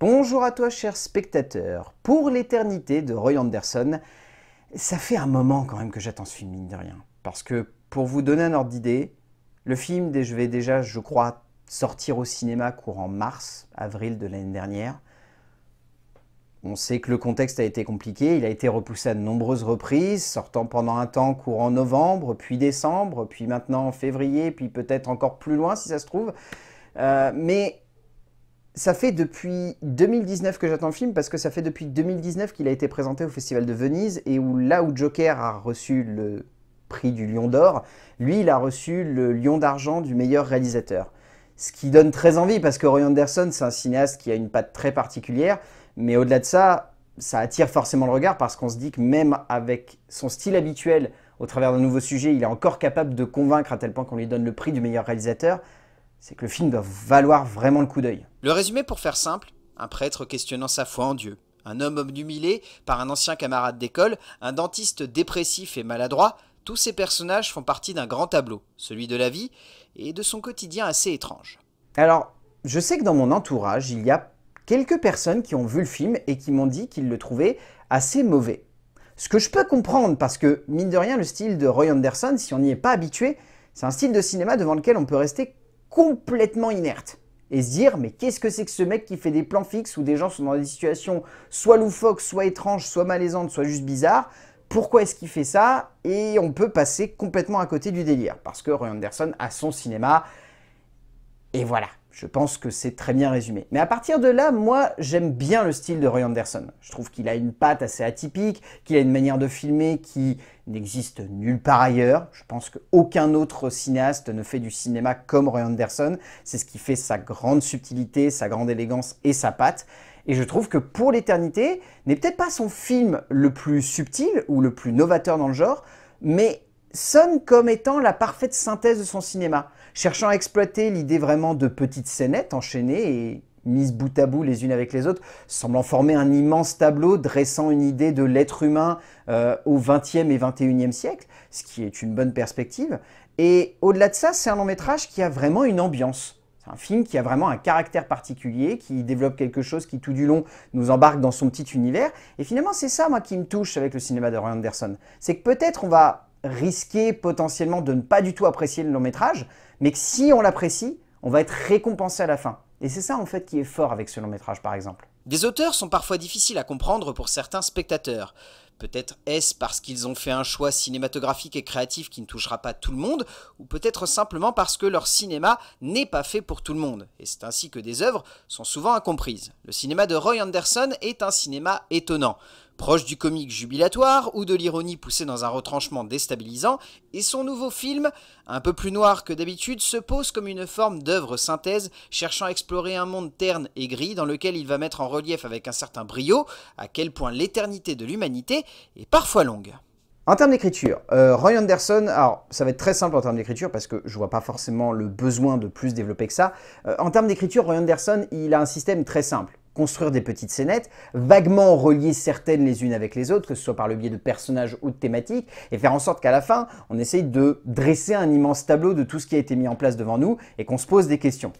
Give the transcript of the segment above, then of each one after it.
Bonjour à toi, cher spectateur. Pour l'éternité de Roy Anderson, ça fait un moment quand même que j'attends ce film, mine de rien. Parce que, pour vous donner un ordre d'idée, le film, je vais déjà, je crois, sortir au cinéma courant mars, avril de l'année dernière. On sait que le contexte a été compliqué, il a été repoussé à de nombreuses reprises, sortant pendant un temps courant novembre, puis décembre, puis maintenant février, puis peut-être encore plus loin si ça se trouve. Euh, mais ça fait depuis 2019 que j'attends le film parce que ça fait depuis 2019 qu'il a été présenté au Festival de Venise et où là où Joker a reçu le prix du Lion d'Or, lui il a reçu le Lion d'Argent du meilleur réalisateur. Ce qui donne très envie parce que Roy Anderson c'est un cinéaste qui a une patte très particulière, mais au-delà de ça, ça attire forcément le regard parce qu'on se dit que même avec son style habituel, au travers d'un nouveau sujet, il est encore capable de convaincre à tel point qu'on lui donne le prix du meilleur réalisateur c'est que le film doit valoir vraiment le coup d'œil. Le résumé pour faire simple, un prêtre questionnant sa foi en Dieu, un homme obnubilé par un ancien camarade d'école, un dentiste dépressif et maladroit, tous ces personnages font partie d'un grand tableau, celui de la vie et de son quotidien assez étrange. Alors, je sais que dans mon entourage, il y a quelques personnes qui ont vu le film et qui m'ont dit qu'ils le trouvaient assez mauvais. Ce que je peux comprendre parce que, mine de rien, le style de Roy Anderson, si on n'y est pas habitué, c'est un style de cinéma devant lequel on peut rester complètement inerte et se dire mais qu'est-ce que c'est que ce mec qui fait des plans fixes où des gens sont dans des situations soit loufoques, soit étranges, soit malaisantes, soit juste bizarres. Pourquoi est-ce qu'il fait ça Et on peut passer complètement à côté du délire parce que Roy Anderson a son cinéma et voilà. Je pense que c'est très bien résumé. Mais à partir de là, moi, j'aime bien le style de Roy Anderson. Je trouve qu'il a une patte assez atypique, qu'il a une manière de filmer qui n'existe nulle part ailleurs. Je pense qu'aucun autre cinéaste ne fait du cinéma comme Roy Anderson. C'est ce qui fait sa grande subtilité, sa grande élégance et sa patte. Et je trouve que Pour l'éternité n'est peut-être pas son film le plus subtil ou le plus novateur dans le genre, mais sonne comme étant la parfaite synthèse de son cinéma, cherchant à exploiter l'idée vraiment de petites scénettes enchaînées et mises bout à bout les unes avec les autres, semblant former un immense tableau dressant une idée de l'être humain euh, au XXe et XXIe siècle, ce qui est une bonne perspective. Et au-delà de ça, c'est un long métrage qui a vraiment une ambiance. C'est un film qui a vraiment un caractère particulier, qui développe quelque chose qui tout du long nous embarque dans son petit univers. Et finalement, c'est ça, moi, qui me touche avec le cinéma de Ryan Anderson. C'est que peut-être on va risquer potentiellement de ne pas du tout apprécier le long métrage, mais que si on l'apprécie, on va être récompensé à la fin. Et c'est ça en fait qui est fort avec ce long métrage par exemple. Des auteurs sont parfois difficiles à comprendre pour certains spectateurs. Peut-être est-ce parce qu'ils ont fait un choix cinématographique et créatif qui ne touchera pas tout le monde, ou peut-être simplement parce que leur cinéma n'est pas fait pour tout le monde, et c'est ainsi que des œuvres sont souvent incomprises. Le cinéma de Roy Anderson est un cinéma étonnant. Proche du comique jubilatoire ou de l'ironie poussée dans un retranchement déstabilisant, et son nouveau film, un peu plus noir que d'habitude, se pose comme une forme d'œuvre synthèse cherchant à explorer un monde terne et gris dans lequel il va mettre en relief avec un certain brio à quel point l'éternité de l'humanité est parfois longue. En termes d'écriture, euh, Roy Anderson, alors ça va être très simple en termes d'écriture parce que je vois pas forcément le besoin de plus développer que ça. Euh, en termes d'écriture, Roy Anderson, il a un système très simple construire des petites scénettes, vaguement relier certaines les unes avec les autres, que ce soit par le biais de personnages ou de thématiques, et faire en sorte qu'à la fin, on essaye de dresser un immense tableau de tout ce qui a été mis en place devant nous et qu'on se pose des questions.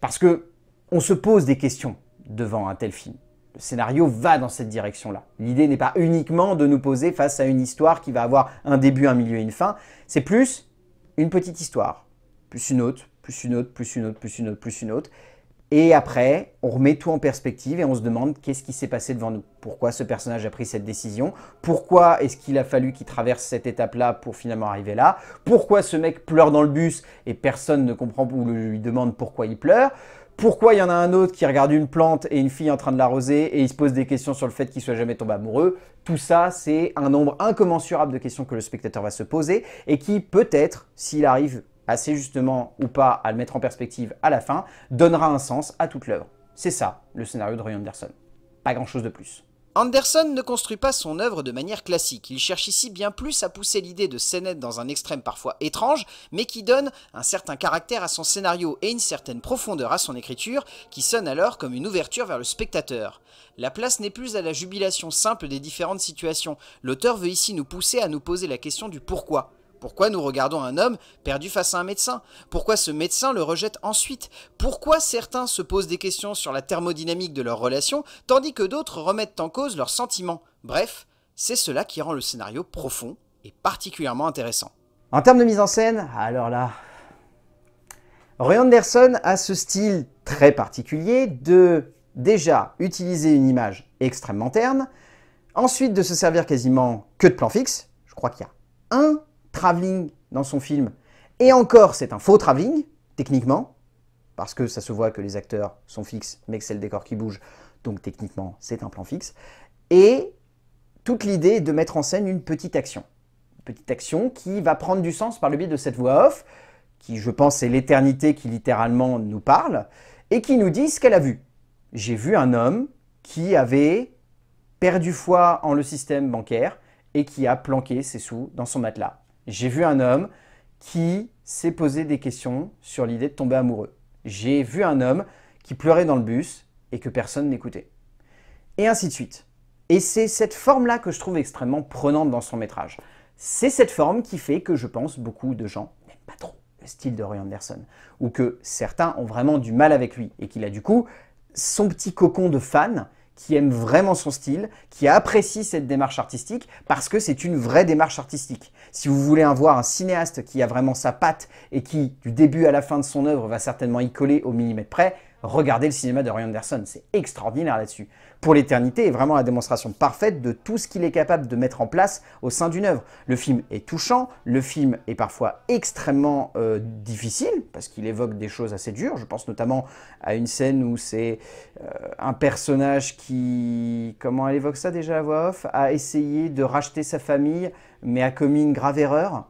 Parce que on se pose des questions devant un tel film. Le scénario va dans cette direction-là. L'idée n'est pas uniquement de nous poser face à une histoire qui va avoir un début, un milieu et une fin, c'est plus une petite histoire, plus une autre, plus une autre, plus une autre, plus une autre, plus une autre, et après, on remet tout en perspective et on se demande qu'est-ce qui s'est passé devant nous. Pourquoi ce personnage a pris cette décision Pourquoi est-ce qu'il a fallu qu'il traverse cette étape-là pour finalement arriver là Pourquoi ce mec pleure dans le bus et personne ne comprend ou lui demande pourquoi il pleure pourquoi il y en a un autre qui regarde une plante et une fille en train de l'arroser et il se pose des questions sur le fait qu'il soit jamais tombé amoureux. Tout ça, c'est un nombre incommensurable de questions que le spectateur va se poser et qui peut-être, s'il arrive assez justement ou pas à le mettre en perspective à la fin, donnera un sens à toute l'œuvre. C'est ça, le scénario de Roy Anderson. Pas grand-chose de plus. Anderson ne construit pas son œuvre de manière classique, il cherche ici bien plus à pousser l'idée de scénette dans un extrême parfois étrange, mais qui donne un certain caractère à son scénario et une certaine profondeur à son écriture, qui sonne alors comme une ouverture vers le spectateur. La place n'est plus à la jubilation simple des différentes situations, l'auteur veut ici nous pousser à nous poser la question du pourquoi. Pourquoi nous regardons un homme perdu face à un médecin Pourquoi ce médecin le rejette ensuite Pourquoi certains se posent des questions sur la thermodynamique de leur relation, tandis que d'autres remettent en cause leurs sentiments Bref, c'est cela qui rend le scénario profond et particulièrement intéressant. En termes de mise en scène, alors là... Roy Anderson a ce style très particulier de déjà utiliser une image extrêmement terne, ensuite de se servir quasiment que de plan fixe, je crois qu'il y a un travelling dans son film. Et encore, c'est un faux travelling, techniquement, parce que ça se voit que les acteurs sont fixes, mais que c'est le décor qui bouge, donc techniquement, c'est un plan fixe. Et toute l'idée est de mettre en scène une petite action. Une petite action qui va prendre du sens par le biais de cette voix off, qui je pense est l'éternité qui littéralement nous parle, et qui nous dit ce qu'elle a vu. J'ai vu un homme qui avait perdu foi en le système bancaire et qui a planqué ses sous dans son matelas. J'ai vu un homme qui s'est posé des questions sur l'idée de tomber amoureux. J'ai vu un homme qui pleurait dans le bus et que personne n'écoutait. Et ainsi de suite. Et c'est cette forme-là que je trouve extrêmement prenante dans son métrage. C'est cette forme qui fait que je pense beaucoup de gens n'aiment pas trop le style de Roy Anderson, ou que certains ont vraiment du mal avec lui, et qu'il a du coup son petit cocon de fan qui aime vraiment son style, qui apprécie cette démarche artistique, parce que c'est une vraie démarche artistique. Si vous voulez avoir voir un cinéaste qui a vraiment sa patte et qui, du début à la fin de son œuvre, va certainement y coller au millimètre près, Regardez le cinéma de Ryan Anderson, c'est extraordinaire là-dessus. Pour l'éternité est vraiment la démonstration parfaite de tout ce qu'il est capable de mettre en place au sein d'une œuvre. Le film est touchant, le film est parfois extrêmement euh, difficile, parce qu'il évoque des choses assez dures. Je pense notamment à une scène où c'est euh, un personnage qui, comment elle évoque ça déjà à voix off, a essayé de racheter sa famille, mais a commis une grave erreur.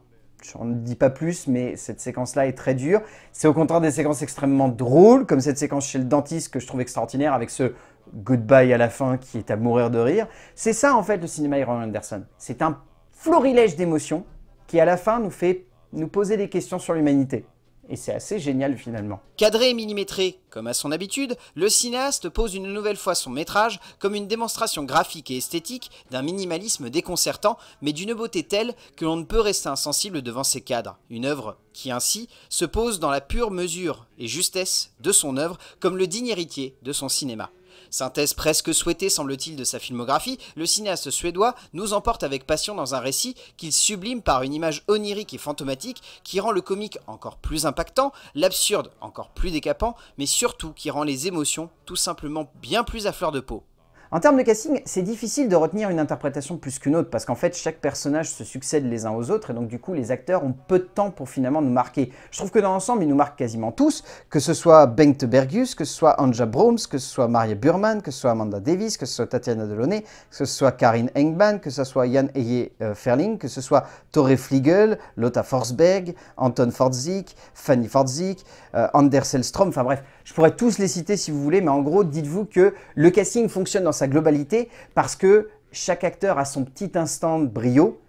On ne dis pas plus, mais cette séquence-là est très dure. C'est au contraire des séquences extrêmement drôles, comme cette séquence chez le dentiste que je trouve extraordinaire, avec ce goodbye à la fin qui est à mourir de rire. C'est ça, en fait, le cinéma Iron Anderson. C'est un florilège d'émotions qui, à la fin, nous fait nous poser des questions sur l'humanité et c'est assez génial finalement. Cadré et millimétré, comme à son habitude, le cinéaste pose une nouvelle fois son métrage comme une démonstration graphique et esthétique d'un minimalisme déconcertant, mais d'une beauté telle que l'on ne peut rester insensible devant ses cadres. Une œuvre qui ainsi se pose dans la pure mesure et justesse de son œuvre comme le digne héritier de son cinéma. Synthèse presque souhaitée, semble-t-il, de sa filmographie, le cinéaste suédois nous emporte avec passion dans un récit qu'il sublime par une image onirique et fantomatique qui rend le comique encore plus impactant, l'absurde encore plus décapant, mais surtout qui rend les émotions tout simplement bien plus à fleur de peau. En termes de casting, c'est difficile de retenir une interprétation plus qu'une autre, parce qu'en fait, chaque personnage se succède les uns aux autres, et donc du coup, les acteurs ont peu de temps pour finalement nous marquer. Je trouve que dans l'ensemble, ils nous marquent quasiment tous, que ce soit Bengt Bergus, que ce soit Anja Broms, que ce soit Maria Burman, que ce soit Amanda Davis, que ce soit Tatiana Delaunay, que ce soit Karin Engban, que ce soit Jan Eye euh, Ferling, que ce soit Tore Fliegel, Lotta Forsberg, Anton Forzik, Fanny Forzik, Anderselstrom. Euh, Anders Elstrom, enfin bref, je pourrais tous les citer si vous voulez, mais en gros, dites-vous que le casting fonctionne dans sa globalité, parce que chaque acteur a son petit instant de brio,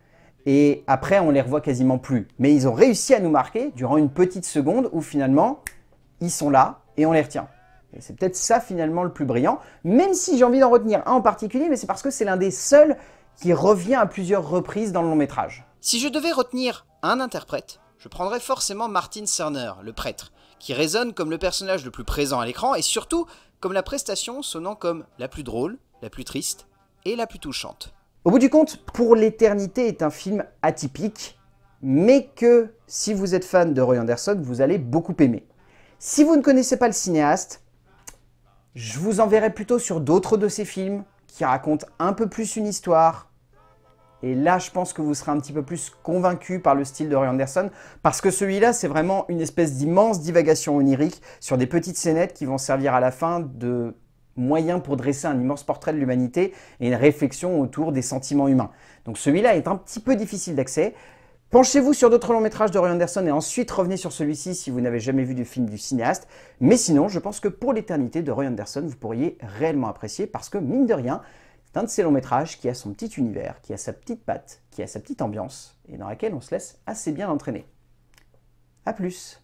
et après on les revoit quasiment plus. Mais ils ont réussi à nous marquer durant une petite seconde où finalement ils sont là et on les retient. c'est peut-être ça finalement le plus brillant, même si j'ai envie d'en retenir un en particulier, mais c'est parce que c'est l'un des seuls qui revient à plusieurs reprises dans le long métrage. Si je devais retenir un interprète, je prendrais forcément Martin Cerner, le prêtre, qui résonne comme le personnage le plus présent à l'écran et surtout comme la prestation sonnant comme la plus drôle, la plus triste et la plus touchante. Au bout du compte, Pour l'éternité est un film atypique, mais que si vous êtes fan de Roy Anderson, vous allez beaucoup aimer. Si vous ne connaissez pas le cinéaste, je vous enverrai plutôt sur d'autres de ses films qui racontent un peu plus une histoire, et là, je pense que vous serez un petit peu plus convaincu par le style de Roy Anderson, parce que celui-là, c'est vraiment une espèce d'immense divagation onirique sur des petites scénettes qui vont servir à la fin de moyen pour dresser un immense portrait de l'humanité et une réflexion autour des sentiments humains. Donc celui-là est un petit peu difficile d'accès. Penchez-vous sur d'autres longs métrages de Roy Anderson et ensuite revenez sur celui-ci si vous n'avez jamais vu du film du cinéaste. Mais sinon, je pense que pour l'éternité de Roy Anderson, vous pourriez réellement apprécier parce que, mine de rien, d'un de ces longs métrages qui a son petit univers, qui a sa petite patte, qui a sa petite ambiance, et dans laquelle on se laisse assez bien entraîner. A plus